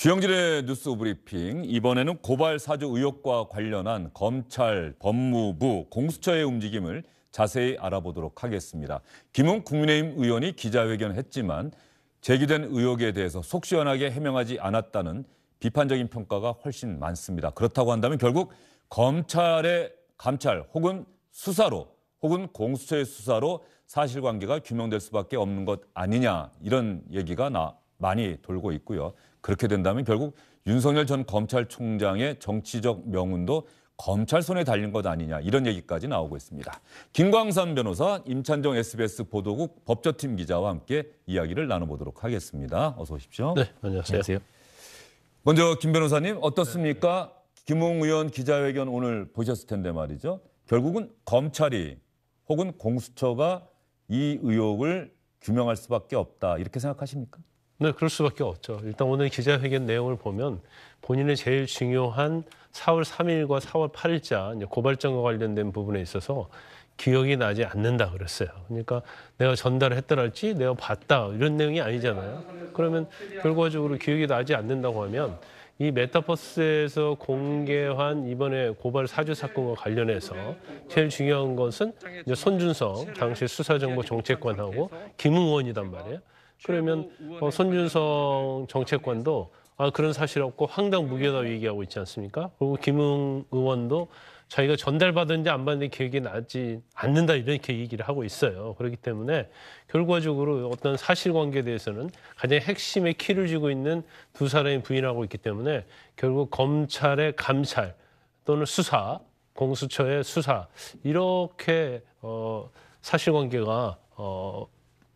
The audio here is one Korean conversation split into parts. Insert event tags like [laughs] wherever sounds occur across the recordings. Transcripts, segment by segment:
주영진의 뉴스 브리핑 이번에는 고발 사주 의혹과 관련한 검찰, 법무부, 공수처의 움직임을 자세히 알아보도록 하겠습니다. 김은 국민의힘 의원이 기자회견했지만 제기된 의혹에 대해서 속 시원하게 해명하지 않았다는 비판적인 평가가 훨씬 많습니다. 그렇다고 한다면 결국 검찰의 감찰 혹은 수사로 혹은 공수처의 수사로 사실관계가 규명될 수밖에 없는 것 아니냐 이런 얘기가 나, 많이 돌고 있고요. 그렇게 된다면 결국 윤석열 전 검찰총장의 정치적 명운도 검찰 손에 달린 것 아니냐 이런 얘기까지 나오고 있습니다. 김광삼 변호사, 임찬정 SBS 보도국 법조팀 기자와 함께 이야기를 나눠보도록 하겠습니다. 어서 오십시오. 네, 안녕하세요. 안녕하세요. 먼저 김 변호사님 어떻습니까? 네. 김웅 의원 기자회견 오늘 보셨을 텐데 말이죠. 결국은 검찰이 혹은 공수처가 이 의혹을 규명할 수밖에 없다 이렇게 생각하십니까? 네, 그럴 수밖에 없죠. 일단 오늘 기자회견 내용을 보면 본인의 제일 중요한 4월 3일과 4월 8일자 고발장과 관련된 부분에 있어서 기억이 나지 않는다 그랬어요. 그러니까 내가 전달을 했더랄지 내가 봤다 이런 내용이 아니잖아요. 그러면 결과적으로 기억이 나지 않는다고 하면 이 메타버스에서 공개한 이번에 고발 사주 사건과 관련해서 제일 중요한 것은 이제 손준성 당시 수사정보정책관하고 김웅원이단 말이에요. 그러면 어, 손준성 정책관도 아, 그런 사실 없고 황당 무게다 얘기하고 있지 않습니까? 그리고 김웅 의원도 자기가 전달받은지 안받은지기억이 나지 않는다 이렇게 얘기를 하고 있어요. 그렇기 때문에 결과적으로 어떤 사실관계에 대해서는 가장 핵심의 키를 쥐고 있는 두 사람이 부인하고 있기 때문에 결국 검찰의 감찰 또는 수사, 공수처의 수사 이렇게 어, 사실관계가 어,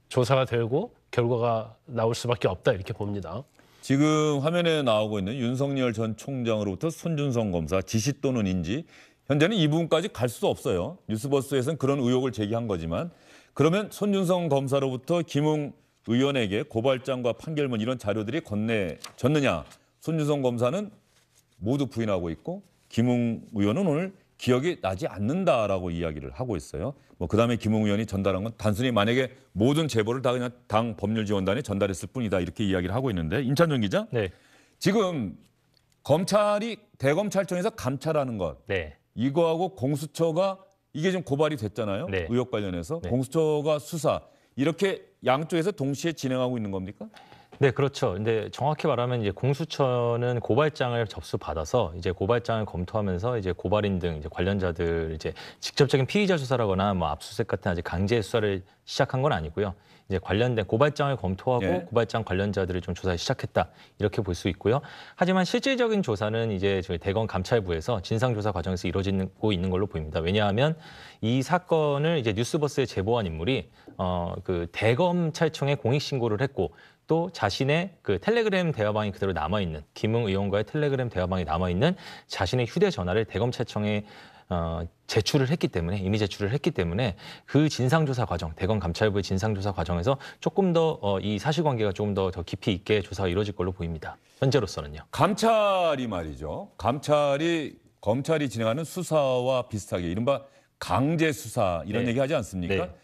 조사가 되고 결과가 나올 수밖에 없다 이렇게 봅니다. 지금 화면에 나오고 있는 윤석열 전 총장으로부터 손준성 검사 지시 또는 인지 현재는 이 부분까지 갈 수 없어요. 뉴스버스에서는 그런 의혹을 제기한 거지만 그러면 손준성 검사로부터 김웅 의원에게 고발장과 판결문 이런 자료들이 건네졌느냐. 손준성 검사는 모두 부인하고 있고 김웅 의원은 오늘 기억이 나지 않는다라고 이야기를 하고 있어요. 뭐 그다음에 김웅 의원이 전달한 건 단순히 만약에 모든 제보를 다 그냥 당 법률지원단에 전달했을 뿐이다 이렇게 이야기를 하고 있는데 임찬종 기자 네. 지금 검찰이 대검찰청에서 감찰하는 것 네. 이거하고 공수처가 이게 좀 고발이 됐잖아요 네. 의혹 관련해서 네. 공수처가 수사 이렇게 양쪽에서 동시에 진행하고 있는 겁니까? 네, 그렇죠. 근데 정확히 말하면 이제 공수처는 고발장을 접수받아서 이제 고발장을 검토하면서 이제 고발인 등 이제 관련자들 이제 직접적인 피의자 수사라거나 뭐 압수수색 같은 아직 강제 수사를 시작한 건 아니고요. 이제 관련된 고발장을 검토하고 예. 고발장 관련자들을 좀 조사 시작했다 이렇게 볼 수 있고요. 하지만 실질적인 조사는 이제 저희 대검 감찰부에서 진상조사 과정에서 이루어지고 있는 걸로 보입니다. 왜냐하면 이 사건을 이제 뉴스버스에 제보한 인물이 어 그 대검찰청에 공익 신고를 했고 또 자신의 그 텔레그램 대화방이 그대로 남아있는 김웅 의원과의 텔레그램 대화방이 남아있는 자신의 휴대전화를 대검찰청에 어, 제출을 했기 때문에 이미 제출을 했기 때문에 그 진상조사 과정 대검 감찰부의 진상조사 과정에서 조금 더이 어, 사실관계가 조금 더, 더 깊이 있게 조사가 이루어질 걸로 보입니다. 현재로서는요. 감찰이 말이죠. 감찰이 검찰이 진행하는 수사와 비슷하게 이른바 강제 수사 이런 네. 얘기하지 않습니까? 네.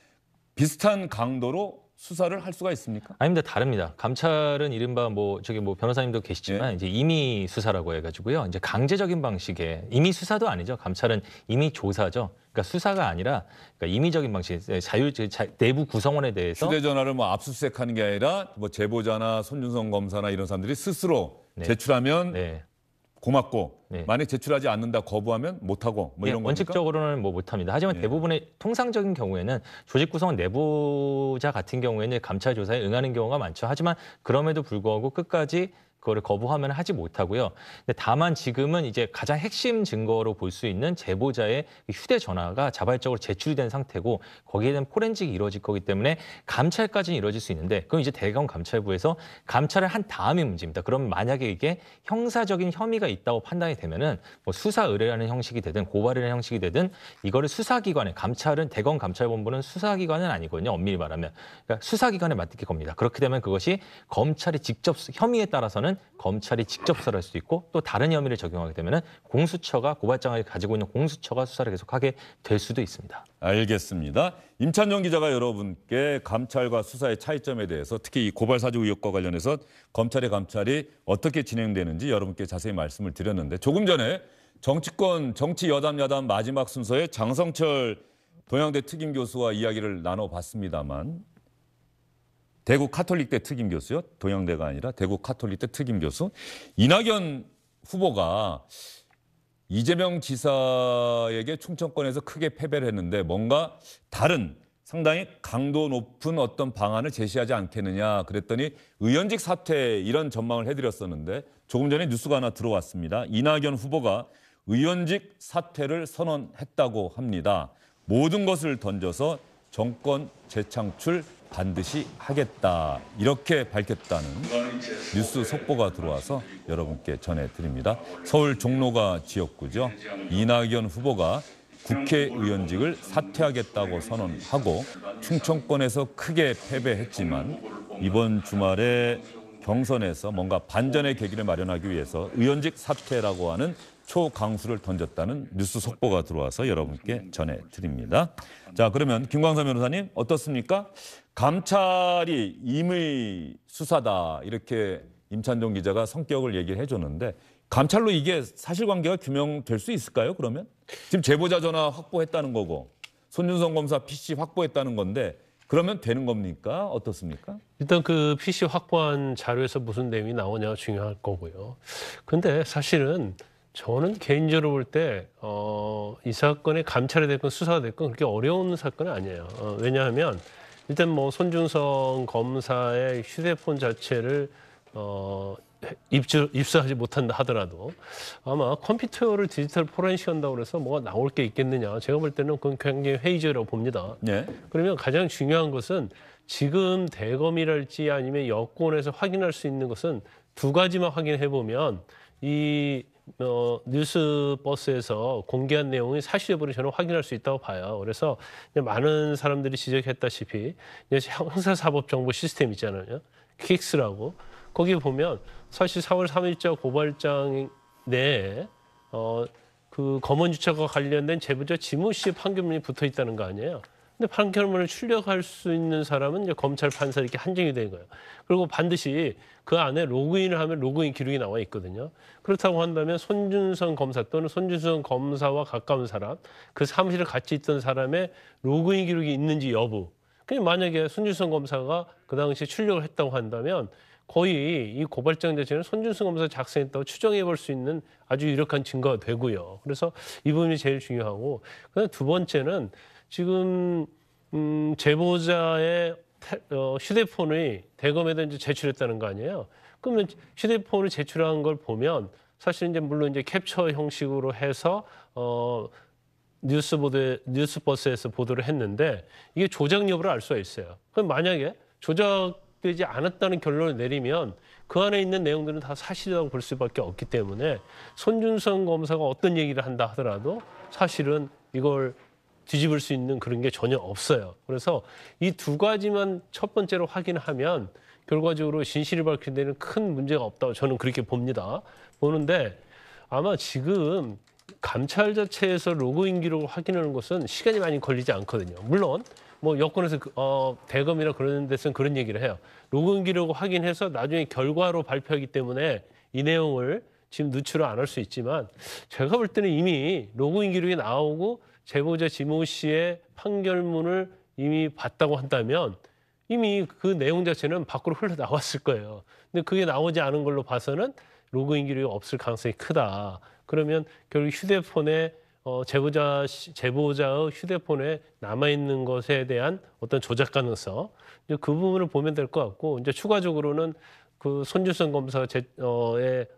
비슷한 강도로 수사를 할 수가 있습니까? 아닙니다. 다릅니다. 감찰은 이른바 뭐 저기 뭐 변호사님도 계시지만 예. 이제 임의 수사라고 해가지고요. 이제 강제적인 방식의 임의 수사도 아니죠. 감찰은 임의 조사죠. 그러니까 수사가 아니라 그러니까 임의적인 방식, 예, 자율 자, 내부 구성원에 대해서 휴대전화를 뭐 압수수색하는 게 아니라 뭐 제보자나 손준성 검사나 이런 사람들이 스스로 네. 제출하면 네. 고맙고 네. 만약 제출하지 않는다 거부하면 못하고 뭐 예, 이런 예, 원칙적으로는 뭐 못합니다. 하지만 예. 대부분의 통상적인 경우에는 조직 구성 내부자 같은 경우에는 감찰 조사에 응하는 경우가 많죠. 하지만 그럼에도 불구하고 끝까지 그거를 거부하면 하지 못하고요. 근데 다만 지금은 이제 가장 핵심 증거로 볼 수 있는 제보자의 휴대전화가 자발적으로 제출된 상태고 거기에 대한 포렌식이 이루어질 거기 때문에 감찰까지는 이루어질 수 있는데 그럼 이제 대검 감찰부에서 감찰을 한 다음의 문제입니다. 그럼 만약에 이게 형사적인 혐의가 있다고 판단이 되면은 뭐 수사 의뢰라는 형식이 되든 고발이라는 형식이 되든 이거를 수사기관에 감찰은 대검 감찰본부는 수사기관은 아니거든요. 엄밀히 말하면 그러니까 수사기관에 맡길 겁니다. 그렇게 되면 그것이 검찰이 직접 혐의에 따라서는 되면은 검찰이 직접 수사할 를수 있고 또 다른 혐의를 적용하게 되면은 공수처가 고발장을 가지고 있는 공수처가 수사를 계속하게 될 수도 있습니다. 알겠습니다. 임찬정 기자가 여러분께 감찰과 수사의 차이점에 대해서 특히 이 고발 사주 의혹과 관련해서 검찰의 감찰이 어떻게 진행되는지 여러분께 자세히 말씀을 드렸는데 조금 전에 정치권 정치 여담 야담 마지막 순서에 장성철 동양대 특임 교수와 이야기를 나눠봤습니다만 대구 카톨릭대 특임 교수요. 동양대가 아니라 대구 카톨릭대 특임 교수 이낙연 후보가 이재명 지사에게 충청권에서 크게 패배를 했는데 뭔가 다른 상당히 강도 높은 어떤 방안을 제시하지 않겠느냐 그랬더니 의원직 사퇴 이런 전망을 해드렸었는데 조금 전에 뉴스가 하나 들어왔습니다. 이낙연 후보가 의원직 사퇴를 선언했다고 합니다. 모든 것을 던져서 정권 재창출 반드시 하겠다 이렇게 밝혔다는 뉴스 속보가 들어와서 여러분께 전해드립니다. 서울 종로가 지역구죠. 이낙연 후보가 국회의원직을 사퇴하겠다고 선언하고 충청권에서 크게 패배했지만 이번 주말에 경선에서 뭔가 반전의 계기를 마련하기 위해서 의원직 사퇴라고 하는 초강수를 던졌다는 뉴스 속보가 들어와서 여러분께 전해드립니다. 자 그러면 김광삼 변호사님 어떻습니까? 감찰이 임의 수사다 이렇게 임찬종 기자가 성격을 얘기를 해줬는데 감찰로 이게 사실관계가 규명될 수 있을까요? 그러면 지금 제보자 전화 확보했다는 거고 손윤성 검사 PC 확보했다는 건데 그러면 되는 겁니까? 어떻습니까? 일단 그 PC 확보한 자료에서 무슨 내용이 나오냐 중요할 거고요. 근데 사실은 저는 개인적으로 볼 때, 어, 이 사건의 감찰이 됐건 수사가 됐건 그렇게 어려운 사건은 아니에요. 어, 왜냐하면 일단 뭐 손준성 검사의 휴대폰 자체를 어, 입주, 입수하지 못한다 하더라도 아마 컴퓨터를 디지털 포렌식한다고 해서 뭐가 나올 게 있겠느냐 제가 볼 때는 그건 굉장히 회의적이라고 봅니다. 네. 그러면 가장 중요한 것은 지금 대검이랄지 아니면 여권에서 확인할 수 있는 것은 두 가지만 확인해 보면 이 어, 뉴스 버스에서 공개한 내용이 사실의 부분 저는 확인할 수 있다고 봐요. 그래서 많은 사람들이 지적했다시피 형사사법정보 시스템 있잖아요. 퀵스라고 거기 보면 사실 4월 3일자 고발장 내에 어, 그 검언 주차과 관련된 제보자 지모 씨의 판결문이 붙어 있다는 거 아니에요. 근데 판결문을 출력할 수 있는 사람은 이제 검찰 판사 이렇게 한정이 된 거예요. 그리고 반드시 그 안에 로그인을 하면 로그인 기록이 나와 있거든요. 그렇다고 한다면 손준성 검사 또는 손준성 검사와 가까운 사람, 그사무실을 같이 있던 사람의 로그인 기록이 있는지 여부. 그냥 만약에 손준성 검사가 그 당시에 출력을 했다고 한다면 거의 이 고발장 자체는 손준성 검사 작성했다고 추정해 볼 수 있는 아주 유력한 증거가 되고요. 그래서 이 부분이 제일 중요하고 그다음 두 번째는 지금 음, 제보자의 어, 휴대폰이 대검에다 이제 제출했다는 거 아니에요? 그러면 휴대폰을 제출한 걸 보면 사실 이제 물론 이제 캡처 형식으로 해서 어 뉴스 보도 뉴스 버스에서 보도를 했는데 이게 조작 여부를 알 수가 있어요. 그럼 만약에 조작 되지 않았다는 결론을 내리면 그 안에 있는 내용들은 다 사실이라고 볼 수밖에 없기 때문에 손준성 검사가 어떤 얘기를 한다 하더라도 사실은 이걸 뒤집을 수 있는 그런 게 전혀 없어요. 그래서 이 두 가지만 첫 번째로 확인하면 결과적으로 진실을밝힌데는큰 문제가 없다고 저는 그렇게 봅니다. 보는데 아마 지금 감찰 자체에서 로그인 기록을 확인하는 것은 시간이 많이 걸리지 않거든요. 물론 뭐 여권에서 그, 어, 대검이나 그런 데서는 그런 얘기를 해요. 로그인 기록을 확인해서 나중에 결과로 발표하기 때문에 이 내용을 지금 누출을 안 할 수 있지만 제가 볼 때는 이미 로그인 기록이 나오고 제보자 지모 씨의 판결문을 이미 봤다고 한다면 이미 그 내용 자체는 밖으로 흘러나왔을 거예요. 근데 그게 나오지 않은 걸로 봐서는 로그인 기록이 없을 가능성이 크다. 그러면 결국 휴대폰에 어, 제보자 제보자의 휴대폰에 남아 있는 것에 대한 어떤 조작 가능성 이제 그 부분을 보면 될 것 같고 이제 추가적으로는 그 손주성 검사의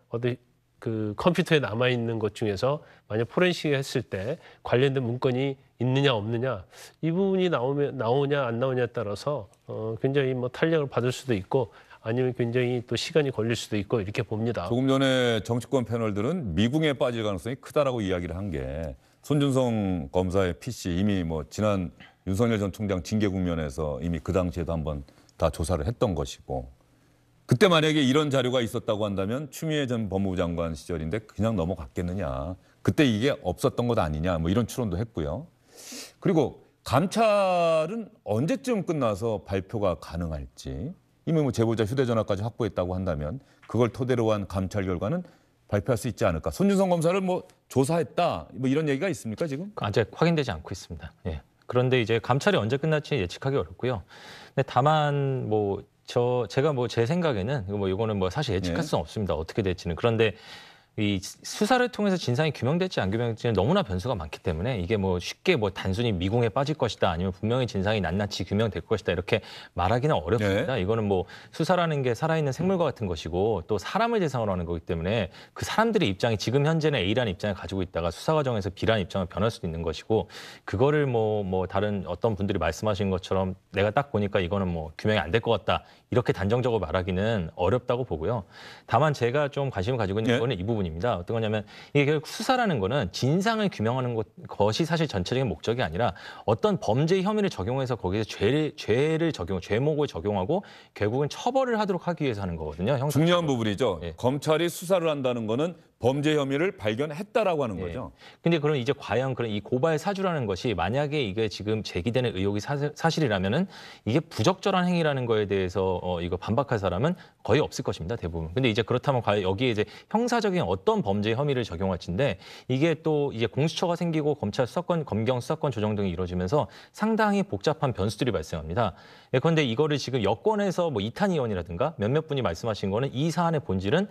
어떤 그 컴퓨터에 남아 있는 것 중에서 만약 포렌식 했을 때 관련된 문건이 있느냐 없느냐 이 부분이 나오면 나오냐 안 나오냐에 따라서 어, 굉장히 뭐 탄력을 받을 수도 있고 아니면 굉장히 또 시간이 걸릴 수도 있고 이렇게 봅니다. 조금 전에 정치권 패널들은 미궁에 빠질 가능성이 크다라고 이야기를 한 게 손준성 검사의 PC 이미 뭐 지난 윤석열 전 총장 징계 국면에서 이미 그 당시에도 한번 다 조사를 했던 것이고 그때 만약에 이런 자료가 있었다고 한다면 추미애 전 법무부 장관 시절인데 그냥 넘어갔겠느냐. 그때 이게 없었던 것 아니냐. 뭐 이런 추론도 했고요. 그리고 감찰은 언제쯤 끝나서 발표가 가능할지 이미 뭐 제보자 휴대전화까지 확보했다고 한다면 그걸 토대로 한 감찰 결과는 발표할 수 있지 않을까. 손준성 검사를 뭐 조사했다 뭐 이런 얘기가 있습니까 지금? 아직 확인되지 않고 있습니다. 예. 그런데 이제 감찰이 언제 끝날지 예측하기 어렵고요. 근데 다만 뭐 저 제가 뭐 제 생각에는 뭐 이거는 뭐 사실 예측할 예. 수는 없습니다. 어떻게 될지는 그런데 이 수사를 통해서 진상이 규명될지 안 규명될지는 너무나 변수가 많기 때문에 이게 뭐 쉽게 뭐 단순히 미궁에 빠질 것이다 아니면 분명히 진상이 낱낱이 규명될 것이다 이렇게 말하기는 어렵습니다. 네. 이거는 뭐 수사라는 게 살아있는 생물과 같은 것이고 또 사람을 대상으로 하는 거기 때문에 그 사람들의 입장이 지금 현재는 A라는 입장을 가지고 있다가 수사 과정에서 B라는 입장을 변할 수도 있는 것이고 그거를 뭐뭐 뭐 다른 어떤 분들이 말씀하신 것처럼 내가 딱 보니까 이거는 뭐 규명이 안 될 것 같다 이렇게 단정적으로 말하기는 어렵다고 보고요. 다만 제가 좀 관심을 가지고 있는 네. 거는 이 부분. 부분입니다. 어떤 거냐면 이게 결국 수사라는 거는 진상을 규명하는 것, 이 사실 전체적인 목적이 아니라 어떤 범죄 혐의를 적용해서 거기서 에 죄를, 죄를 적용, 죄목을 적용하고 결국은 처벌을 하도록 하기 위해서 하는 거거든요. 중요한 부분이죠. 예. 검찰이 수사를 한다는 거는 범죄 혐의를 발견했다라고 하는 네. 거죠. 네. 근데 그럼 이제 과연 그런 이 고발 사주라는 것이 만약에 이게 지금 제기되는 의혹이 사실, 이라면은 이게 부적절한 행위라는 거에 대해서 어, 이거 반박할 사람은 거의 없을 것입니다. 대부분. 근데 이제 그렇다면 과연 여기에 이제 형사적인 어떤 범죄 혐의를 적용할지인데 이게 또 이제 공수처가 생기고 검찰 수사권, 검경 수사권 조정 등이 이루어지면서 상당히 복잡한 변수들이 발생합니다. 예, 그런데 이거를 지금 여권에서 뭐 이탄 의원이라든가 몇몇 분이 말씀하신 거는 이 사안의 본질은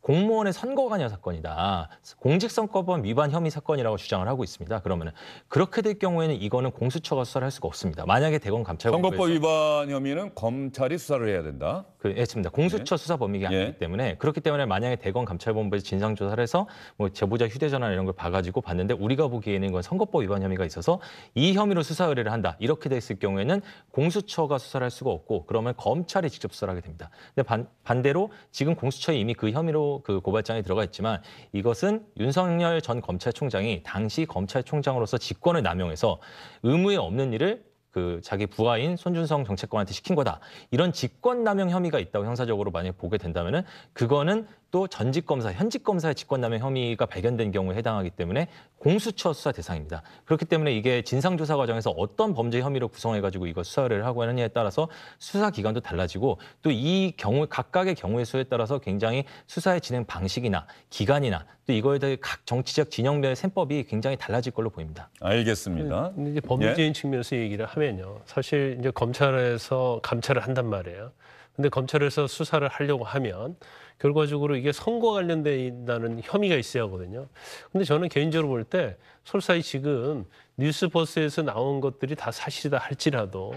공무원의 선거관여 사건이다. 공직선거법 위반 혐의 사건이라고 주장을 하고 있습니다. 그러면 그렇게 될 경우에는 이거는 공수처가 수사를 할 수가 없습니다. 만약에 대검 감찰 선거법 위반 혐의는 검찰이 수사를 해야 된다. 그, 렇습니다 예, 공수처 네. 예. 수사 범위가 아니기 때문에 그렇기 때문에 만약에 대검 감찰본부에서 진상 조사를 해서 뭐 제보자 휴대전화 이런 걸 봐가지고 봤는데 우리가 보기에는 이건 선거법 위반 혐의가 있어서 이 혐의로 수사 의뢰를 한다. 이렇게 됐을 경우에는 공수처가 수사를 할 수가 없고 그러면 검찰이 직접 수사를 하게 됩니다. 근데 반, 반대로 지금 공수처에 이미 그 혐의 혐의로 그 고발장이 들어가 있지만 이것은 윤석열 전 검찰총장이 당시 검찰총장으로서 직권을 남용해서 의무에 없는 일을 그 자기 부하인 손준성 정책관한테 시킨 거다. 이런 직권 남용 혐의가 있다고 형사적으로 만약 보게 된다면은 그거는 또 전직 검사, 현직 검사의 직권남용 혐의가 발견된 경우에 해당하기 때문에 공수처 수사 대상입니다. 그렇기 때문에 이게 진상조사 과정에서 어떤 범죄 혐의로 구성해가지고 이거 수사를 하고 하느냐에 따라서 수사 기간도 달라지고 또 이 경우 각각의 경우의 수에 따라서 굉장히 수사의 진행 방식이나 기간이나 또 이거에 대해 각 정치적 진영별 셈법이 굉장히 달라질 걸로 보입니다. 알겠습니다. 네, 이제 범죄인 예? 측면에서 얘기를 하면요. 사실 이제 검찰에서 감찰을 한단 말이에요. 근데 검찰에서 수사를 하려고 하면 결과적으로 이게 선거 관련돼 있다는 혐의가 있어야 하거든요. 근데 저는 개인적으로 볼 때 솔사히 지금 뉴스버스에서 나온 것들이 다 사실이다 할지라도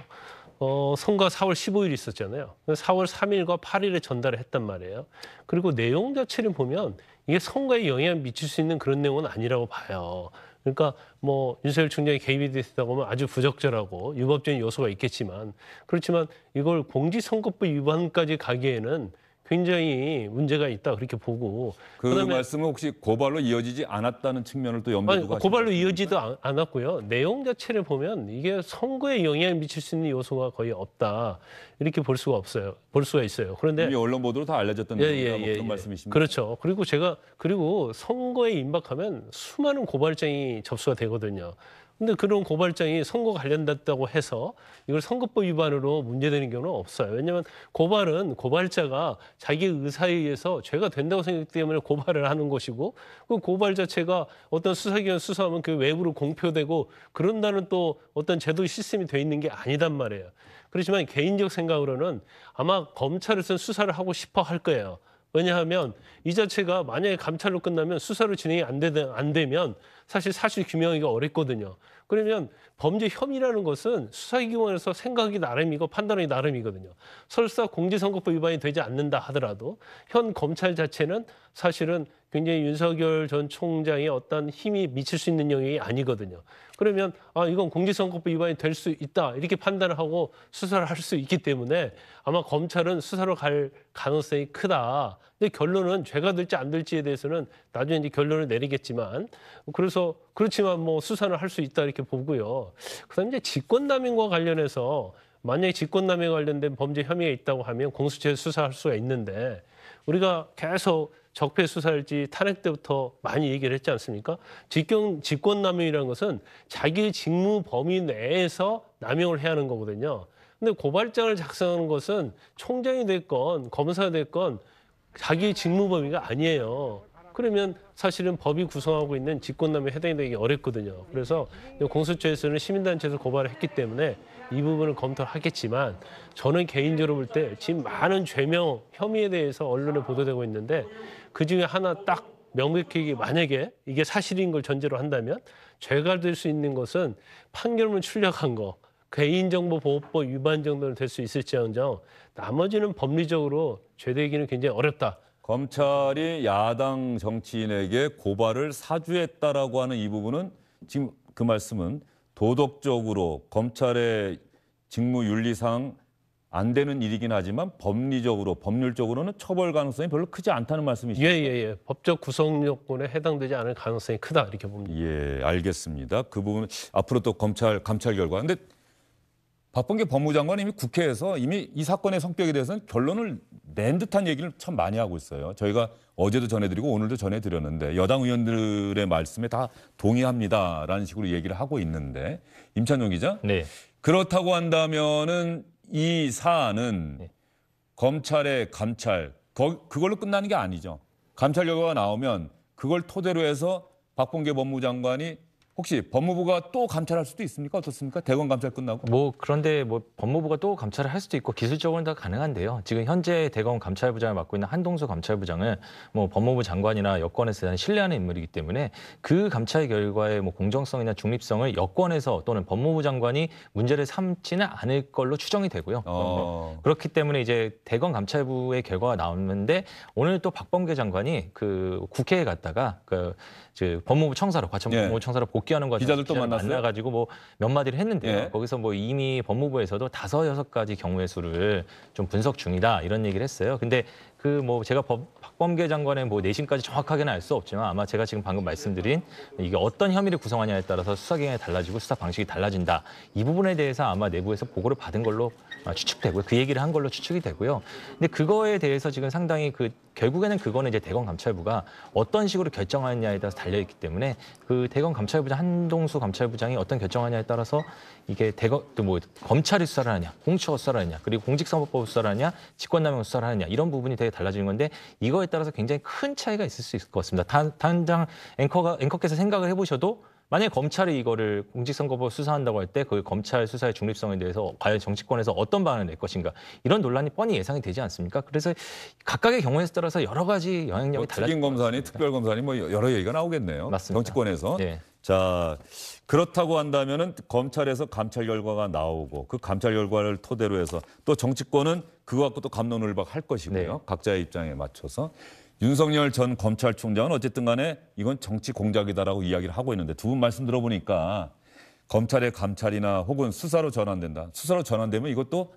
어, 선거 4월 15일 있었잖아요. 4월 3일과 8일에 전달을 했단 말이에요. 그리고 내용 자체를 보면 이게 선거에 영향을 미칠 수 있는 그런 내용은 아니라고 봐요. 그러니까 뭐 윤석열 총장이 개입이 됐다고 하면 아주 부적절하고 유법적인 요소가 있겠지만 그렇지만 이걸 공직선거법 위반까지 가기에는 굉장히 문제가 있다 그렇게 보고 그 그다음에 말씀은 혹시 고발로 이어지지 않았다는 측면을 또 염두에 아 두고 고발로 이어지도 않- 았고요 내용 자체를 보면 이게 선거에 영향을 미칠 수 있는 요소가 거의 없다 이렇게 볼 수가 없어요. 볼 수가 있어요. 그런데 이미 언론 보도로 다 알려졌던 예, 내용이다, 예, 뭐 예, 그런 예. 말씀이십니까? 그렇죠. 그리고 제가 그리고 선거에 임박하면 수많은 고발장이 접수가 되거든요. 근데 그런 고발장이 선거 관련됐다고 해서 이걸 선거법 위반으로 문제되는 경우는 없어요. 왜냐하면 고발은 고발자가 자기 의사에 의해서 죄가 된다고 생각하기 때문에 고발을 하는 것이고 그 고발 자체가 어떤 수사기관 수사하면 그 외부로 공표되고 그런다는 또 어떤 제도 시스템이 돼 있는 게 아니단 말이에요. 그렇지만 개인적 생각으로는 아마 검찰에서는 수사를 하고 싶어 할 거예요. 왜냐하면 이 자체가 만약에 감찰로 끝나면 수사로 진행이 안, 되, 안 되면 사실 사실 규명하기가 어렵거든요. 그러면 범죄 혐의라는 것은 수사기관에서 생각이 나름이고 판단이 나름이거든요. 설사 공직선거법 위반이 되지 않는다 하더라도 현 검찰 자체는 사실은 굉장히 윤석열 전 총장의 어떤 힘이 미칠 수 있는 영역이 아니거든요. 그러면 아 이건 공직선거법 위반이 될 수 있다 이렇게 판단을 하고 수사를 할 수 있기 때문에 아마 검찰은 수사로 갈 가능성이 크다 근데 결론은 죄가 될지 안 될지에 대해서는 나중에 이제 결론을 내리겠지만 그래서 그렇지만 뭐 수사를 할 수 있다 이렇게 보고요. 그다음에 이제 직권남용과 관련해서 만약에 직권남용 관련된 범죄 혐의가 있다고 하면 공수처에 서 수사할 수가 있는데 우리가 계속 적폐 수사할지 탄핵 때부터 많이 얘기를 했지 않습니까? 직경 직권남용이라는 것은 자기 의 직무 범위 내에서 남용을 해야 하는 거거든요. 근데 고발장을 작성하는 것은 총장이 됐건 검사 됐건 자기의 직무 범위가 아니에요. 그러면 사실은 법이 구성하고 있는 직권남에 해당이 되기 어렵거든요. 그래서 공수처에서는 시민단체에서 고발을 했기 때문에 이 부분을 검토 하겠지만 저는 개인적으로 볼 때 지금 많은 죄명 혐의에 대해서 언론에 보도되고 있는데 그 중에 하나 딱 명백히 만약에 이게 사실인 걸 전제로 한다면 죄가 될 수 있는 것은 판결문 출력한 거 개인정보보호법 위반 정도는 될 수 있을지언정 나머지는 법리적으로 죄되기는 굉장히 어렵다. 검찰이 야당 정치인에게 고발을 사주했다라고 하는 이 부분은 지금 그 말씀은 도덕적으로 검찰의 직무윤리상 안 되는 일이긴 하지만 법리적으로 법률적으로는 처벌 가능성이 별로 크지 않다는 말씀이시죠? 예예예. 예. 법적 구성 요건에 해당되지 않을 가능성이 크다 이렇게 봅니다. 예, 알겠습니다. 그 부분 앞으로 또 검찰 감찰 결과. 근데 박범계 법무장관 이미 국회에서 이미 이 사건의 성격에 대해서는 결론을 낸 듯한 얘기를 참 많이 하고 있어요. 저희가 어제도 전해드리고 오늘도 전해드렸는데 여당 의원들의 말씀에 다 동의합니다라는 식으로 얘기를 하고 있는데 임찬용 기자 네. 그렇다고 한다면은 이 사안은 네. 검찰의 감찰 거, 그걸로 끝나는 게 아니죠. 감찰 결과가 나오면 그걸 토대로 해서 박봉계 법무장관이 혹시 법무부가 또 감찰할 수도 있습니까? 어떻습니까? 대검 감찰 끝나고? 뭐 그런데 뭐 법무부가 또 감찰을 할 수도 있고 기술적으로는 다 가능한데요. 지금 현재 대검 감찰부장을 맡고 있는 한동수 감찰부장은 뭐 법무부 장관이나 여권에서 대한 신뢰하는 인물이기 때문에 그 감찰 결과의 뭐 공정성이나 중립성을 여권에서 또는 법무부 장관이 문제를 삼지는 않을 걸로 추정이 되고요. 어... 네. 그렇기 때문에 이제 대검 감찰부의 결과가 나왔는데 오늘 또 박범계 장관이 그 국회에 갔다가 그 법무부 청사로 과천 법무부 예. 청사로 예. 복귀하는 과정 기자들도 만났어요? 만나가지고 뭐 몇 마디를 했는데요. 예. 거기서 뭐 이미 법무부에서도 다섯 여섯 가지 경우의 수를 좀 분석 중이다 이런 얘기를 했어요. 근데 그 뭐 제가 법, 박범계 장관의 뭐 내심까지 정확하게는 알 수 없지만 아마 제가 지금 방금 말씀드린 이게 어떤 혐의를 구성하냐에 따라서 수사 기간이 달라지고 수사 방식이 달라진다 이 부분에 대해서 아마 내부에서 보고를 받은 걸로 아, 추측되고요. 그 얘기를 한 걸로 추측이 되고요. 근데 그거에 대해서 지금 상당히 그 결국에는 그거는 이제 대검 감찰부가 어떤 식으로 결정하느냐에 따라서 달려 있기 때문에 그 대검 감찰부장 한동수 감찰부장이 어떤 결정하냐에 따라서 이게 대검 또뭐 검찰이 수사를 하냐, 공처 수사를 하냐, 그리고 공직선거법 수사를 하냐, 직권남용 수사를 하냐 이런 부분이 되게 달라지는 건데 이거에 따라서 굉장히 큰 차이가 있을 수 있을 것 같습니다. 단, 당장 앵커가 앵커께서 생각을 해보셔도 만약 검찰이 이거를 공직선거법 수사한다고 할 때 그 검찰 수사의 중립성에 대해서 과연 정치권에서 어떤 방안을 낼 것인가 이런 논란이 뻔히 예상이 되지 않습니까? 그래서 각각의 경우에 따라서 여러 가지 영향력이 뭐 달라. 특임 검사니 특별 검사니 뭐 여러 얘기가 나오겠네요. 맞습니다. 정치권에서. 네. 자 그렇다고 한다면은 검찰에서 감찰 결과가 나오고 그 감찰 결과를 토대로 해서 또 정치권은 그거 갖고 또 감론을박할 것이고요. 네. 각자의 입장에 맞춰서. 윤석열 전 검찰총장은 어쨌든 간에 이건 정치 공작이다라고 이야기를 하고 있는데 두 분 말씀 들어보니까 검찰의 감찰이나 혹은 수사로 전환된다. 수사로 전환되면 이것도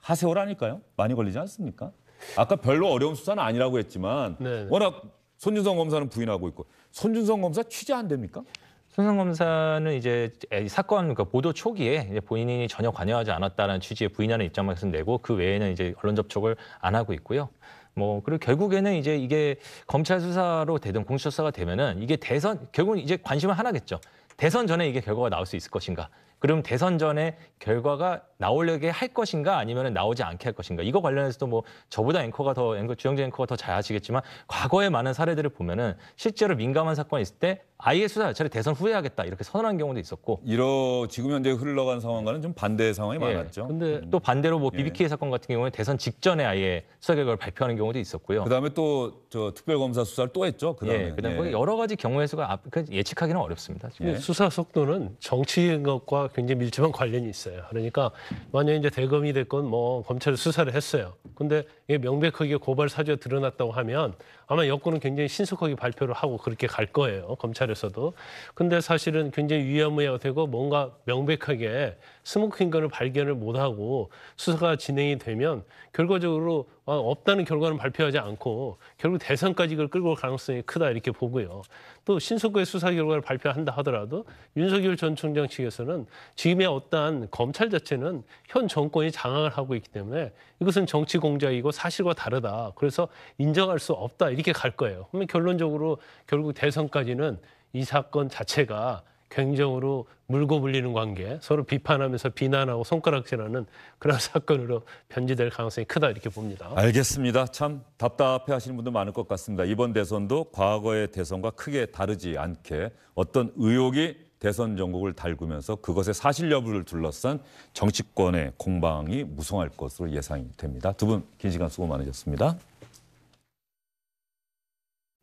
하세월 아닐까요? 많이 걸리지 않습니까? 아까 별로 어려운 수사는 아니라고 했지만 네네. 워낙 손준성 검사는 부인하고 있고 손준성 검사 취재 안 됩니까? 손준성 검사는 이제 사건 그 보도 초기에 본인이 전혀 관여하지 않았다는 취지의 부인하는 입장만 내고 그 외에는 이제 언론 접촉을 안 하고 있고요. 뭐 그리고 결국에는 이제 이게 검찰 수사로 되든 공수처 수 사가 되면은 이게 대선 결국은 이제 관심을 하나겠죠. 대선 전에 이게 결과가 나올 수 있을 것인가? 그럼 대선 전에 결과가 나오려게 할 것인가 아니면 나오지 않게 할 것인가 이거 관련해서도 뭐 저보다 앵커가 더 앵커 주영재 앵커가 더잘 아시겠지만 과거에 많은 사례들을 보면은 실제로 민감한 사건이 있을 때 아예 수사 자체를 대선 후에 하겠다 이렇게 선언한 경우도 있었고 이러 지금 현재 흘러간 상황과는 좀 반대의 상황이 예, 많았죠. 근데 음. 또 반대로 뭐비 예. b k 예. 사건 같은 경우에 대선 직전에 아예 수사 결과를 발표하는 경우도 있었고요. 그다음에 또 저 특별검사 수사를 또 했죠. 그다음에 예, 그다음에 예. 여러 가지 경우의 수가 그 예측하기는 어렵습니다. 지금. 예. 수사 속도는 정치인 것과 굉장히 밀접한 관련이 있어요. 그러니까 만약 이제 대검이 됐건 뭐 검찰 수사를 했어요. 근데 이게 명백하게 고발 사주가 드러났다고 하면 아마 여권은 굉장히 신속하게 발표를 하고 그렇게 갈 거예요. 검찰에서도. 근데 사실은 굉장히 위험해야 되고 뭔가 명백하게 스모킹건을 발견을 못하고 수사가 진행이 되면 결과적으로 아, 없다는 결과는 발표하지 않고 결국 대선까지 그걸 끌고 갈 가능성이 크다 이렇게 보고요. 또 신속하게 수사 결과를 발표한다 하더라도 윤석열 전 총장 측에서는 지금의 어떠한 검찰 자체는 현 정권이 장악을 하고 있기 때문에 이것은 정치 공작이고 사실과 다르다. 그래서 인정할 수 없다. 이렇게 갈 거예요. 그러면 결론적으로 결국 대선까지는 이 사건 자체가 굉장으 물고 불리는 관계, 서로 비판하면서 비난하고 손가락질하는 그런 [laughs] 사건으로 변질될 가능성이 크다 이렇게 봅니다. 알겠습니다. 참 답답해 하시는 분도 많을 것 같습니다. 이번 대선도 과거의 대선과 크게 다르지 않게 어떤 의혹이 대선 전국을 달구면서 그것의 사실 여부를 둘러싼 정치권의 공방이 무성할 것으로 예상이 됩니다. 두 분 긴 시간 수고 많으셨습니다.